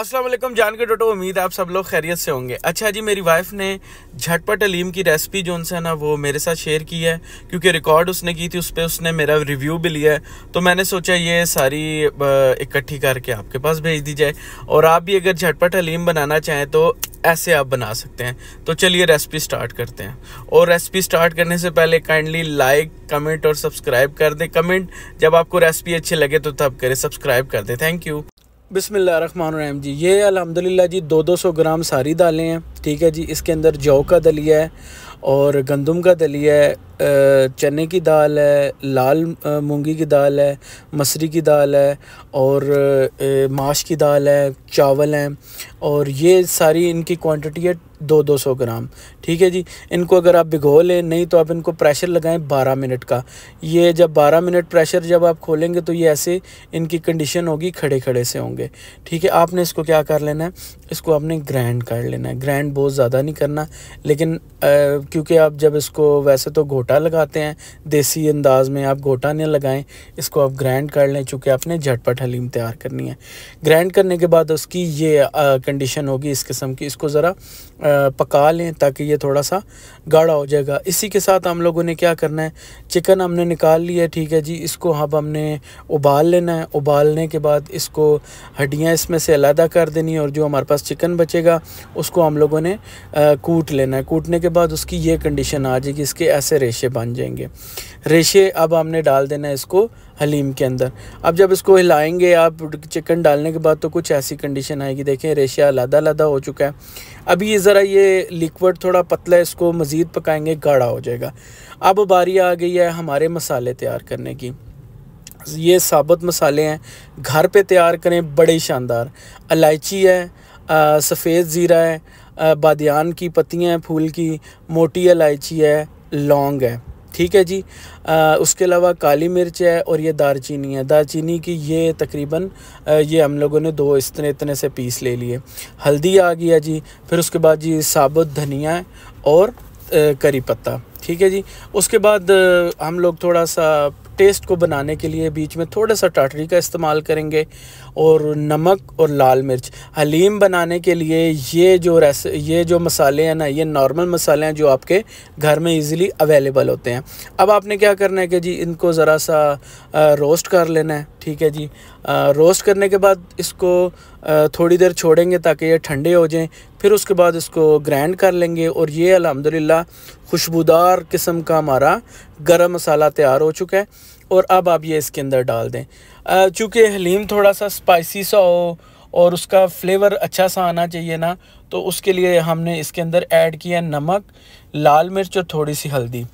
अस्सलाम वालेकुम जान के डोटो उम्मीद आप सब लोग खैरियत से होंगे अच्छा जी मेरी वाइफ ने झटपट अलीम की रेसिपी जो उनसे ना वो मेरे साथ शेयर की है क्योंकि रिकॉर्ड उसने की थी उस पर उसने मेरा रिव्यू भी लिया है तो मैंने सोचा ये सारी इकट्ठी करके आपके पास भेज दी जाए और आप भी अगर झटपट हलीम बनाना चाहें तो ऐसे आप बना सकते हैं तो चलिए रेसिपी स्टार्ट करते हैं और रेसिपी स्टार्ट करने से पहले काइंडली लाइक कमेंट और सब्सक्राइब कर दें कमेंट जब आपको रेसिपी अच्छी लगे तो तब करें सब्सक्राइब कर दें थैंक यू बिसमीम जी ये अलहमदिल्ला जी दो दो सौ ग्राम सारी दालें हैं ठीक है जी इसके अंदर जौ का दलिया है और गंदम का दलिया है चने की दाल है लाल मूंगी की दाल है मसरी की दाल है और माश की दाल है चावल हैं और ये सारी इनकी क्वांटिटी है दो दो सौ ग्राम ठीक है जी इनको अगर आप भिगो लें नहीं तो आप इनको प्रेशर लगाएं बारह मिनट का ये जब बारह मिनट प्रेशर जब आप खोलेंगे तो ये ऐसे इनकी कंडीशन होगी खड़े खड़े से होंगे ठीक है आपने इसको क्या कर लेना है इसको आपने ग्रैंड कर लेना है ग्रैंड बहुत ज़्यादा नहीं करना लेकिन क्योंकि आप जब इसको वैसे तो घोटा गोटा लगाते हैं देसी अंदाज में आप गोटा नहीं लगाएं इसको आप ग्राइंड कर लें चूँकि आपने झटपट हलीम तैयार करनी है ग्राइंड करने के बाद उसकी ये कंडीशन होगी इस किस्म की इसको ज़रा पका लें ताकि ये थोड़ा सा गाढ़ा हो जाएगा इसी के साथ हम लोगों ने क्या करना है चिकन हमने निकाल लिया ठीक है जी इसको अब हमने उबाल लेना है उबालने के बाद इसको हड्डियाँ इसमें से अलहदा कर देनी है और जो हमारे पास चिकन बचेगा उसको हम लोगों ने कूट लेना है कूटने के बाद उसकी ये कंडीशन आ जाएगी इसके ऐसे रेश रेशे बन जाएंगे रेशे अब हमने डाल देना है इसको हलीम के अंदर अब जब इसको हिलाएंगे आप चिकन डालने के बाद तो कुछ ऐसी कंडीशन आएगी देखें रेशा अलहदा अलहदा हो चुका है अभी ये ज़रा ये लिक्विड थोड़ा पतला है इसको मज़ीद पकाएंगे गाढ़ा हो जाएगा अब बारी आ गई है हमारे मसाले तैयार करने की ये साबुत मसाले हैं घर पे तैयार करें बड़े शानदार इलायची है सफ़ेद ज़ीरा है बादियान की पत्तियाँ हैं फूल की मोटी इलायची है लौंग है ठीक है जी आ, उसके अलावा काली मिर्च है और ये दारचीनी है दारचीनी की ये तकरीबन ये हम लोगों ने दो इतने इतने से पीस ले लिए हल्दी आ गया जी फिर उसके बाद जी साबुत धनिया और करी पत्ता ठीक है जी उसके बाद हम लोग थोड़ा सा टेस्ट को बनाने के लिए बीच में थोड़ा सा टाटरी का इस्तेमाल करेंगे और नमक और लाल मिर्च हलीम बनाने के लिए ये जो रेस ये जो मसाले हैं ना ये नॉर्मल मसाले हैं जो आपके घर में इजीली अवेलेबल होते हैं अब आपने क्या करना है कि जी इनको ज़रा सा रोस्ट कर लेना है ठीक है जी रोस्ट करने के बाद इसको थोड़ी देर छोड़ेंगे ताकि ये ठंडे हो जाएं फिर उसके बाद इसको ग्रैंड कर लेंगे और ये अलहमदिल्ला खुशबूदार किस्म का हमारा गरम मसाला तैयार हो चुका है और अब आप ये इसके अंदर डाल दें चूँकि हलीम थोड़ा सा स्पाइसी सा हो और उसका फ्लेवर अच्छा सा आना चाहिए ना तो उसके लिए हमने इसके अंदर ऐड किया नमक लाल मिर्च और थोड़ी सी हल्दी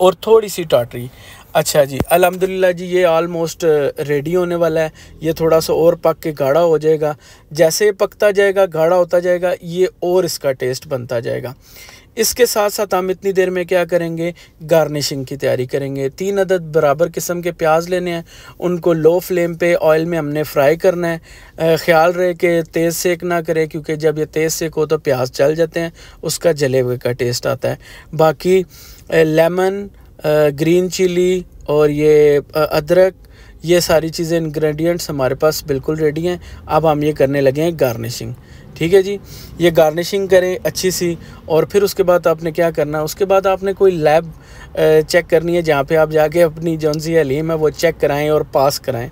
और थोड़ी सी टाटरी अच्छा जी अलहमदिल्ला जी ये आलमोस्ट रेडी uh, होने वाला है ये थोड़ा सा और पक के गाढ़ा हो जाएगा जैसे पकता जाएगा गाढ़ा होता जाएगा ये और इसका टेस्ट बनता जाएगा इसके साथ साथ हम इतनी देर में क्या करेंगे गार्निशिंग की तैयारी करेंगे तीन अदद बराबर किस्म के प्याज लेने हैं उनको लो फ्लेम पे ऑयल में हमने फ्राई करना है ख्याल रहे कि तेज़ सेक ना करें क्योंकि जब ये तेज़ सेक हो तो प्याज चल जाते हैं उसका जले हुए का टेस्ट आता है बाकी लेमन ग्रीन चिली और ये अदरक ये सारी चीज़ें इंग्रेडिएंट्स हमारे पास बिल्कुल रेडी हैं अब हम ये करने लगे हैं गार्निशिंग ठीक है जी ये गार्निशिंग करें अच्छी सी और फिर उसके बाद आपने क्या करना है उसके बाद आपने कोई लैब चेक करनी है जहाँ पे आप जाके अपनी जौन सी हलीम है वो चेक कराएं और पास कराएं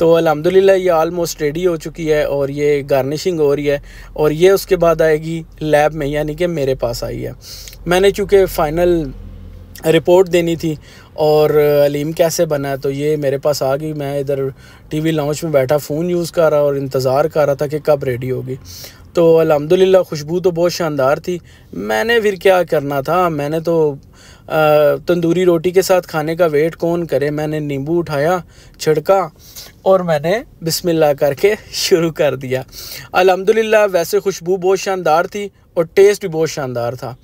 तो अलहमदिल्ला ये आलमोस्ट रेडी हो चुकी है और ये गार्निशिंग हो रही है और ये उसके बाद आएगी लैब में यानी कि मेरे पास आई है मैंने चूँकि फ़ाइनल रिपोर्ट देनी थी और अलीम कैसे बना तो ये मेरे पास आ गई मैं इधर टीवी लाउंज में बैठा फ़ोन यूज़ कर रहा और इंतज़ार कर रहा था कि कब रेडी होगी तो अलहमदिल्ला खुशबू तो बहुत शानदार थी मैंने फिर क्या करना था मैंने तो तंदूरी रोटी के साथ खाने का वेट कौन करे मैंने नींबू उठाया छिड़का और मैंने बिस्मिल्लाह करके शुरू कर दिया अलहमदिल्ला वैसे खुशबू बहुत शानदार थी और टेस्ट भी बहुत शानदार था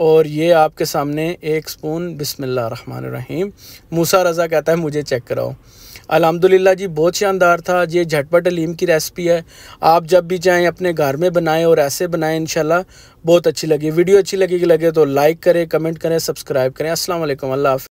और ये आपके सामने एक स्पून रहमान रहीम मूसा रज़ा कहता है मुझे चेक कराओ अलहमदिल्ला जी बहुत शानदार था ये झटपट अलीम की रेसिपी है आप जब भी चाहें अपने घर में बनाएं और ऐसे बनाएं इन बहुत अच्छी लगी वीडियो अच्छी लगी कि लगे तो लाइक करें कमेंट करें सब्सक्राइब करें असल अल्लाह